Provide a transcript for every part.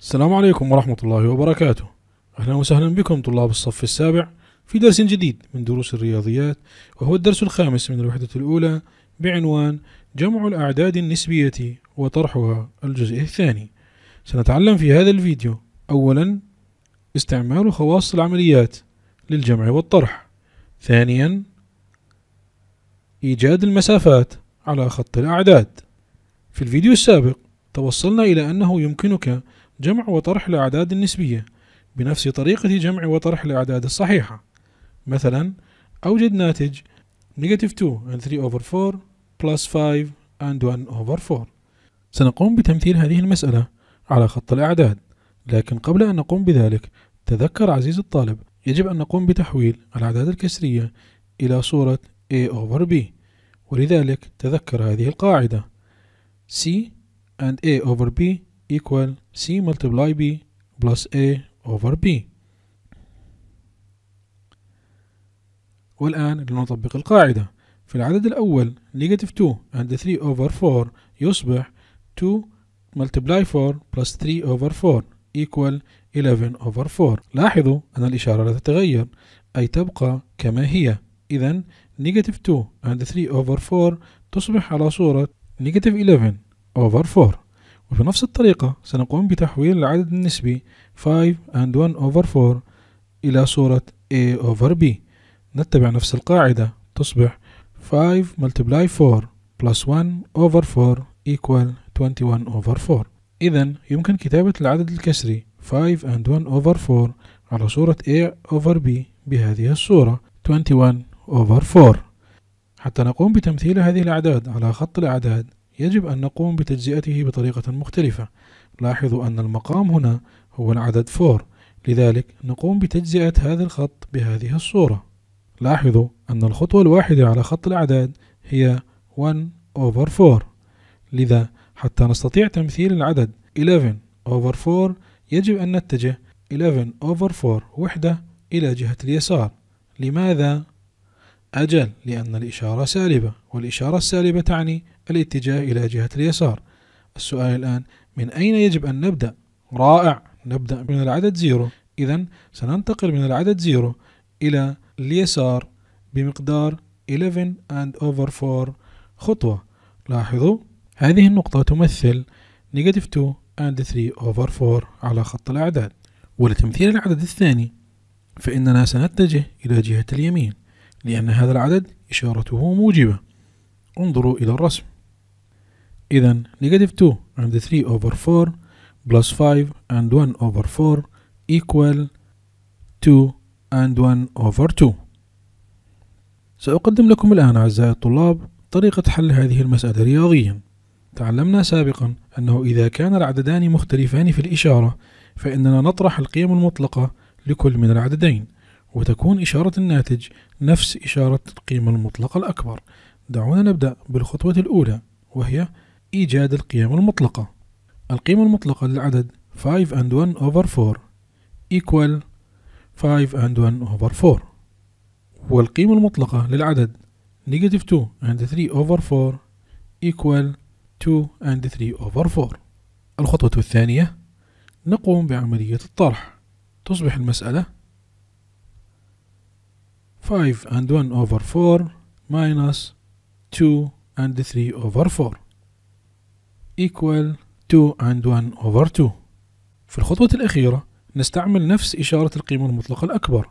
السلام عليكم ورحمة الله وبركاته أهلا وسهلا بكم طلاب الصف السابع في درس جديد من دروس الرياضيات وهو الدرس الخامس من الوحدة الأولى بعنوان جمع الأعداد النسبية وطرحها الجزء الثاني سنتعلم في هذا الفيديو أولا استعمال خواص العمليات للجمع والطرح ثانيا إيجاد المسافات على خط الأعداد في الفيديو السابق توصلنا إلى أنه يمكنك جمع وطرح الأعداد النسبية بنفس طريقة جمع وطرح الأعداد الصحيحة مثلا أوجد ناتج negative 2 and 3 over 4 plus 5 and 1 over 4 سنقوم بتمثيل هذه المسألة على خط الأعداد لكن قبل أن نقوم بذلك تذكر عزيزي الطالب يجب أن نقوم بتحويل الأعداد الكسرية إلى صورة A over B ولذلك تذكر هذه القاعدة C and A over B equal C multiply B plus A over B والآن لنطبق القاعدة في العدد الأول negative 2 and 3 over 4 يصبح 2 multiply 4 plus 3 over 4 equal 11 over 4 لاحظوا أن الإشارة لا تتغير أي تبقى كما هي إذا negative 2 and 3 over 4 تصبح على صورة negative 11 over 4 وبنفس الطريقة سنقوم بتحويل العدد النسبي 5 and 1 over 4 إلى صورة A over B نتبع نفس القاعدة تصبح 5 multiply 4 plus 1 over 4 equal 21 over 4 إذا يمكن كتابة العدد الكسري 5 and 1 over 4 على صورة A over B بهذه الصورة 21 over 4 حتى نقوم بتمثيل هذه الأعداد على خط الأعداد يجب أن نقوم بتجزئته بطريقة مختلفة لاحظوا أن المقام هنا هو العدد 4 لذلك نقوم بتجزئة هذا الخط بهذه الصورة لاحظوا أن الخطوة الواحدة على خط الأعداد هي 1 over 4 لذا حتى نستطيع تمثيل العدد 11 over 4 يجب أن نتجه 11 over 4 وحدة إلى جهة اليسار لماذا؟ أجل لأن الإشارة سالبة والإشارة السالبة تعني الاتجاه إلى جهة اليسار السؤال الآن من أين يجب أن نبدأ؟ رائع نبدأ من العدد زيرو إذا سننتقل من العدد زيرو إلى اليسار بمقدار 11 and over 4 خطوة لاحظوا هذه النقطة تمثل negative 2 and 3 over 4 على خط الأعداد ولتمثيل العدد الثاني فإننا سنتجه إلى جهة اليمين لأن هذا العدد إشارته موجبة انظروا إلى الرسم إذا negative 2 and 3 over 4 plus 5 and 1 over 4 equal 2 and 1 over 2 سأقدم لكم الآن أعزائي الطلاب طريقة حل هذه المسألة رياضيا تعلمنا سابقا أنه إذا كان العددان مختلفان في الإشارة فإننا نطرح القيم المطلقة لكل من العددين وتكون إشارة الناتج نفس إشارة القيمة المطلقة الأكبر دعونا نبدأ بالخطوة الأولى وهي إيجاد القيم المطلقة القيمة المطلقة للعدد 5 and 1 over 4 equal 5 and 1 over 4 والقيمة المطلقة للعدد negative 2 and 3 over 4 equal 2 and 3 over 4 الخطوة الثانية نقوم بعملية الطرح تصبح المسألة 5 and 1 over 4 minus 2 and 3 over 4 equal 2 and 1 over 2 في الخطوة الأخيرة نستعمل نفس إشارة القيمة المطلقة الأكبر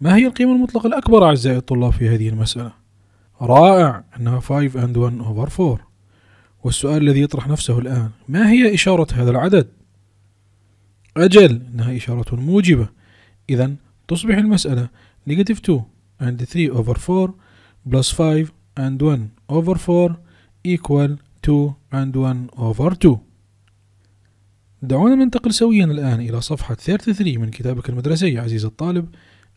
ما هي القيمة المطلقة الأكبر أعزائي الطلاب في هذه المسألة؟ رائع أنها 5 and 1 over 4 والسؤال الذي يطرح نفسه الآن ما هي إشارة هذا العدد؟ أجل أنها إشارة موجبة إذا تصبح المسألة negative 2 and 3 over 4 plus 5 and 1 over 4 equal 2 and 1 over 2 دعونا ننتقل سويا الآن إلى صفحة 33 من كتابك المدرسي عزيزي الطالب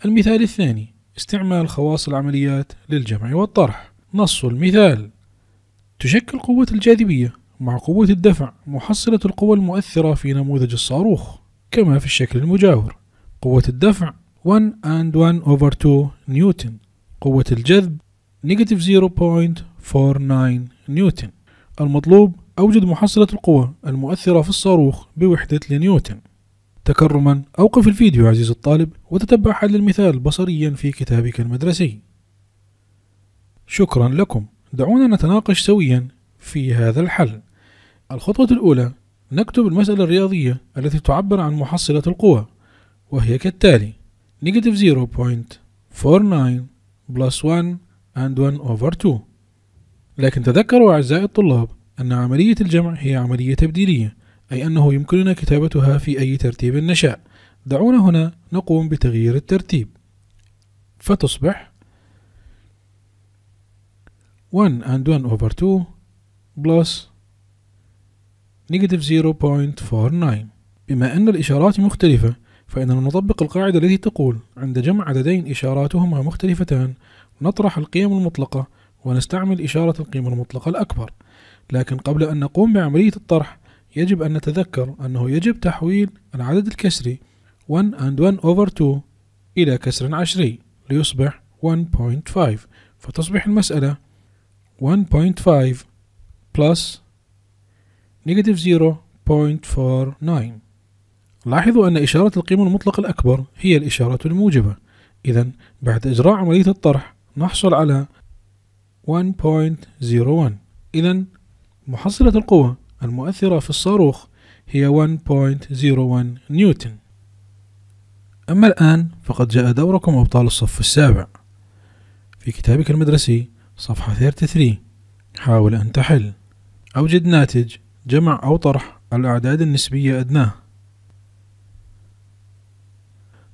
المثال الثاني استعمال خواص العمليات للجمع والطرح نص المثال تشكل قوة الجاذبية مع قوة الدفع محصلة القوى المؤثرة في نموذج الصاروخ كما في الشكل المجاور قوة الدفع 1 and 1 over 2 نيوتن قوة الجذب negative 0.49 نيوتن المطلوب أوجد محصلة القوى المؤثرة في الصاروخ بوحدة لنيوتن تكرما أوقف الفيديو عزيز الطالب وتتبع حل المثال بصريا في كتابك المدرسي شكرا لكم دعونا نتناقش سويا في هذا الحل الخطوة الأولى نكتب المسألة الرياضية التي تعبر عن محصلة القوى وهي كالتالي negative 0.49 plus 1 and 1 over 2 لكن تذكروا أعزائي الطلاب أن عملية الجمع هي عملية تبديلية أي أنه يمكننا كتابتها في أي ترتيب نشاء دعونا هنا نقوم بتغيير الترتيب فتصبح 1 and 1 over 2 plus negative 0.49 بما أن الإشارات مختلفة فإننا نطبق القاعدة التي تقول عند جمع عددين إشاراتهما مختلفتان نطرح القيم المطلقة ونستعمل إشارة القيمة المطلقة الأكبر لكن قبل أن نقوم بعملية الطرح يجب أن نتذكر أنه يجب تحويل العدد الكسري 1 and 1 over 2 إلى كسر عشري ليصبح 1.5 فتصبح المسألة 1.5 plus negative 0.49 لاحظوا أن إشارة القيمة المطلقة الأكبر هي الإشارة الموجبة إذا بعد إجراء عملية الطرح نحصل على 1.01 إذا محصلة القوة المؤثرة في الصاروخ هي 1.01 نيوتن أما الآن فقد جاء دوركم أبطال الصف السابع في كتابك المدرسي صفحة 33 حاول أن تحل أوجد ناتج جمع أو طرح الأعداد النسبية أدناه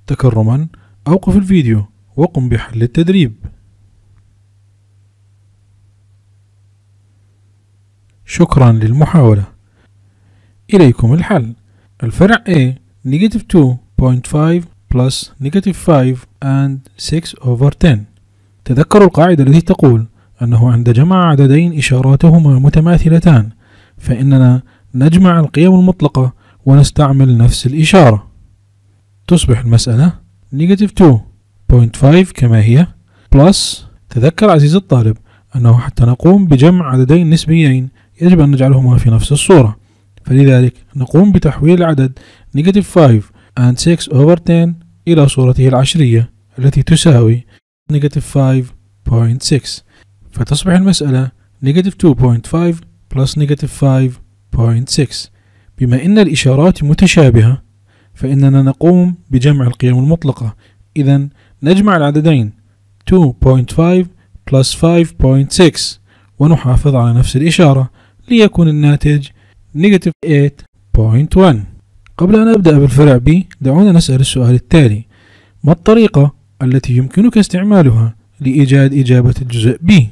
تكرما أوقف الفيديو وقم بحل التدريب شكرا للمحاولة إليكم الحل الفرع A negative 2.5 plus negative 5 and 6 over 10 تذكروا القاعدة التي تقول أنه عند جمع عددين إشاراتهما متماثلتان فإننا نجمع القيم المطلقة ونستعمل نفس الإشارة تصبح المسألة negative 2.5 كما هي plus تذكر عزيزي الطالب أنه حتى نقوم بجمع عددين نسبيين يجب أن نجعلهما في نفس الصورة فلذلك نقوم بتحويل العدد negative 5 and 6 over 10 إلى صورته العشرية التي تساوي negative 5.6 فتصبح المسألة negative 2.5 plus negative 5.6 بما أن الإشارات متشابهة فإننا نقوم بجمع القيم المطلقة إذا نجمع العددين 2.5 plus 5.6 ونحافظ على نفس الإشارة ليكون الناتج نيجاتيف 8.1 قبل أن أبدأ بالفرع B دعونا نسأل السؤال التالي ما الطريقة التي يمكنك استعمالها لإيجاد إجابة الجزء B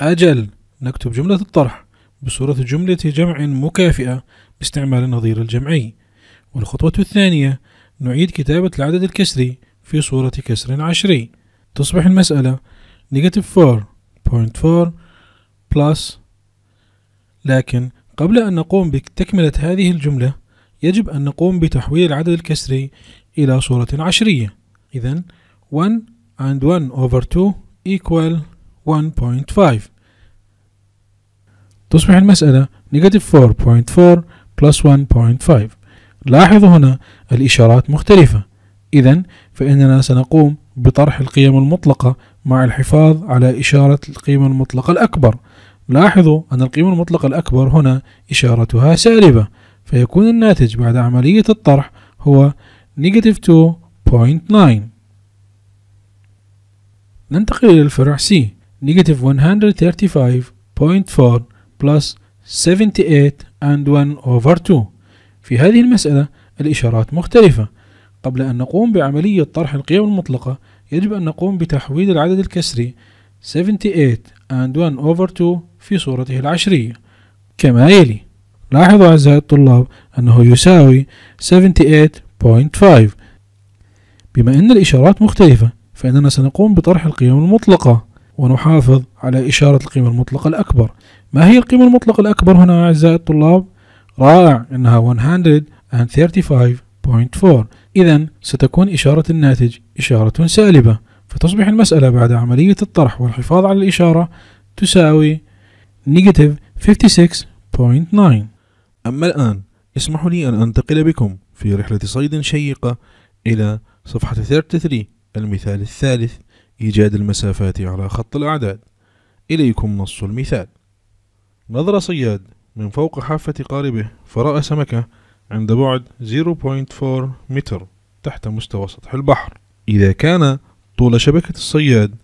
أجل نكتب جملة الطرح بصورة جملة جمع مكافئة باستعمال النظير الجمعي والخطوة الثانية نعيد كتابة العدد الكسري في صورة كسر عشري تصبح المسألة negative 4 0.4 plus لكن قبل أن نقوم بتكملة هذه الجملة يجب أن نقوم بتحويل العدد الكسري إلى صورة عشرية إذا 1 and 1 over 2 equal 1.5 تصبح المسألة negative 4.4 plus 1.5 لاحظوا هنا الإشارات مختلفة إذا فإننا سنقوم بطرح القيم المطلقة مع الحفاظ على إشارة القيمة المطلقة الأكبر لاحظوا أن القيمة المطلقة الأكبر هنا إشارتها سالبة فيكون الناتج بعد عملية الطرح هو negative 2.9 ننتقل إلى الفرع C negative 135.4 plus 78 and 1 over 2 في هذه المسألة الإشارات مختلفة قبل أن نقوم بعملية طرح القيم المطلقة يجب أن نقوم بتحويل العدد الكسري 78 and 1 over 2 في صورته العشرية كما يلي لاحظوا أعزائي الطلاب أنه يساوي 78.5 بما أن الإشارات مختلفة فإننا سنقوم بطرح القيم المطلقة ونحافظ على إشارة القيمة المطلقة الأكبر ما هي القيمة المطلقة الأكبر هنا أعزائي الطلاب؟ رائع إنها 135.4 إذا ستكون إشارة الناتج إشارة سالبة فتصبح المسألة بعد عملية الطرح والحفاظ على الإشارة تساوي نيجاتيف 56.9 أما الآن اسمحوا لي أن أنتقل بكم في رحلة صيد شيقة إلى صفحة 33 المثال الثالث إيجاد المسافات على خط الأعداد إليكم نص المثال نظر صياد من فوق حافة قاربه فرأى سمكة عند بعد 0.4 متر تحت مستوى سطح البحر إذا كان طول شبكة الصياد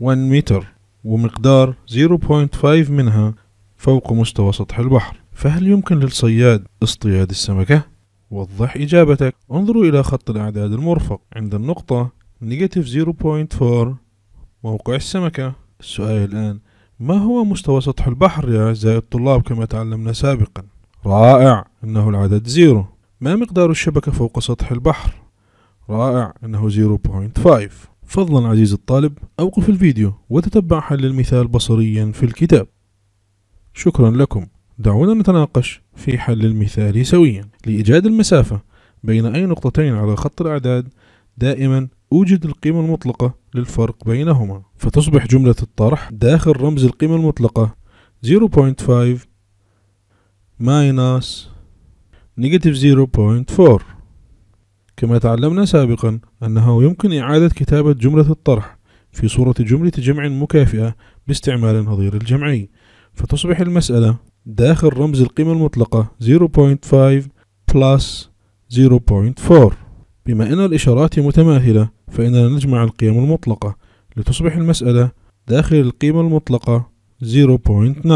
1 متر ومقدار 0.5 منها فوق مستوى سطح البحر فهل يمكن للصياد اصطياد السمكة؟ وضح إجابتك انظروا إلى خط الأعداد المرفق عند النقطة negative 0.4 موقع السمكة السؤال الآن ما هو مستوى سطح البحر يا أعزائي الطلاب كما تعلمنا سابقاً؟ رائع إنه العدد زيرو ما مقدار الشبكة فوق سطح البحر؟ رائع إنه 0.5 فضلا عزيزي الطالب أوقف الفيديو وتتبع حل المثال بصريا في الكتاب شكرا لكم دعونا نتناقش في حل المثال سويا لإيجاد المسافة بين أي نقطتين على خط الأعداد دائما أوجد القيمة المطلقة للفرق بينهما فتصبح جملة الطرح داخل رمز القيمة المطلقة 0.5 minus negative 0.4 كما تعلمنا سابقا أنه يمكن إعادة كتابة جملة الطرح في صورة جملة جمع مكافئة باستعمال النظير الجمعي فتصبح المسألة داخل رمز القيمة المطلقة 0.5 plus 0.4 بما أن الإشارات متماثلة فإننا نجمع القيم المطلقة لتصبح المسألة داخل القيمة المطلقة 0.9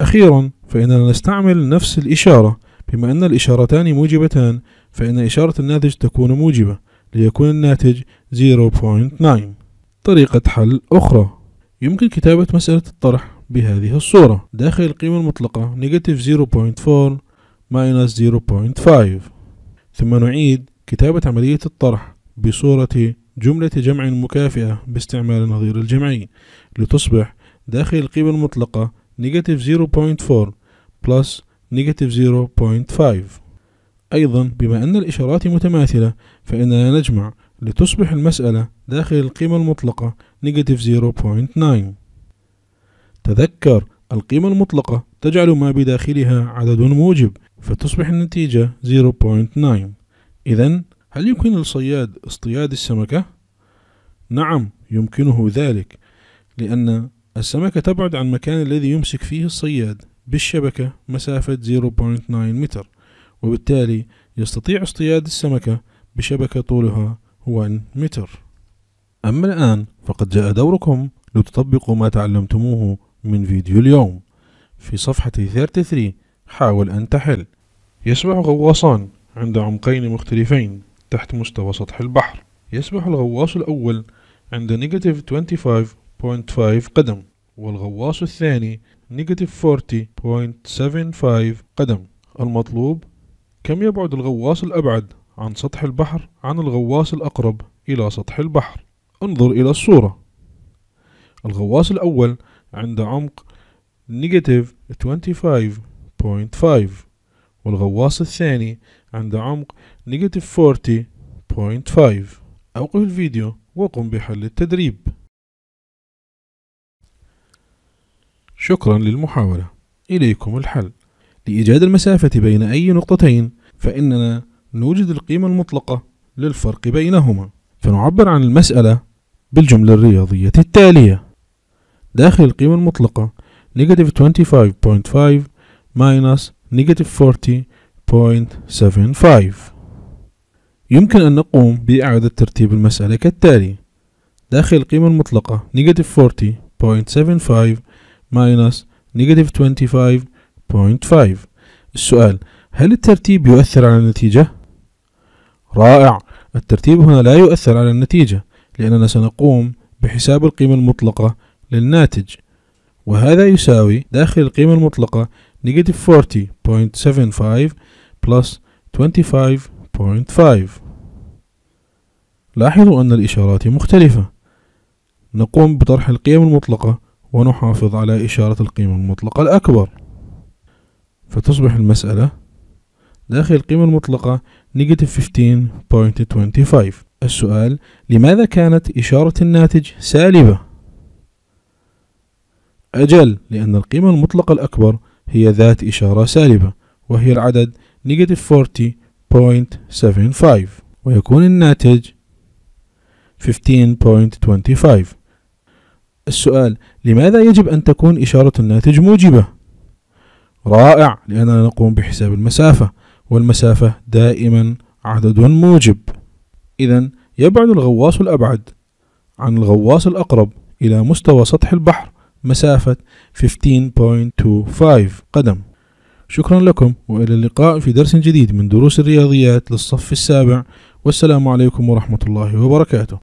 أخيرا فإننا نستعمل نفس الإشارة بما أن الإشارتان موجبتان فإن إشارة الناتج تكون موجبة ليكون الناتج 0.9 طريقة حل أخرى يمكن كتابة مسألة الطرح بهذه الصورة داخل القيمة المطلقة negative 0.4 minus 0.5 ثم نعيد كتابة عملية الطرح بصورة جملة جمع مكافئة باستعمال النظير الجمعي لتصبح داخل القيمة المطلقة negative 0.4 plus negative 0.5 أيضا بما أن الإشارات متماثلة فإننا نجمع لتصبح المسألة داخل القيمة المطلقة negative 0.9 تذكر القيمة المطلقة تجعل ما بداخلها عدد موجب فتصبح النتيجة 0.9 إذا هل يمكن للصياد اصطياد السمكة؟ نعم يمكنه ذلك لأن السمكة تبعد عن المكان الذي يمسك فيه الصياد بالشبكة مسافة 0.9 متر وبالتالي يستطيع اصطياد السمكة بشبكة طولها 1 متر أما الآن فقد جاء دوركم لتطبقوا ما تعلمتموه من فيديو اليوم في صفحة 33 حاول أن تحل يسبح غواصان عند عمقين مختلفين تحت مستوى سطح البحر يسبح الغواص الأول عند نيجاتيف 25.5 قدم والغواص الثاني نيجاتيف 40.75 قدم المطلوب كم يبعد الغواص الأبعد عن سطح البحر عن الغواص الأقرب إلى سطح البحر انظر إلى الصورة الغواص الأول عند عمق نيجاتيف 25.5 والغواص الثاني عند عمق نيجاتيف 40.5 أوقف الفيديو وقم بحل التدريب شكرا للمحاولة إليكم الحل لإيجاد المسافة بين أي نقطتين فإننا نوجد القيمة المطلقة للفرق بينهما فنعبر عن المسألة بالجملة الرياضية التالية داخل القيمة المطلقة negative 25.5 minus negative 40.75 يمكن أن نقوم بإعادة ترتيب المسألة كالتالي داخل القيمة المطلقة negative 40.75 minus negative 25.5 السؤال هل الترتيب يؤثر على النتيجة؟ رائع الترتيب هنا لا يؤثر على النتيجة لأننا سنقوم بحساب القيمة المطلقة للناتج وهذا يساوي داخل القيمة المطلقة negative 40.75 plus 25.5 لاحظوا أن الإشارات مختلفة نقوم بطرح القيم المطلقة ونحافظ على إشارة القيمة المطلقة الأكبر فتصبح المسألة داخل القيمة المطلقة negative 15.25 السؤال لماذا كانت إشارة الناتج سالبة؟ أجل لأن القيمة المطلقة الأكبر هي ذات إشارة سالبة وهي العدد negative 40.75 ويكون الناتج 15.25 السؤال لماذا يجب أن تكون إشارة الناتج موجبة؟ رائع لأننا نقوم بحساب المسافة والمسافة دائما عدد موجب إذا يبعد الغواص الأبعد عن الغواص الأقرب إلى مستوى سطح البحر مسافة 15.25 قدم شكرا لكم وإلى اللقاء في درس جديد من دروس الرياضيات للصف السابع والسلام عليكم ورحمة الله وبركاته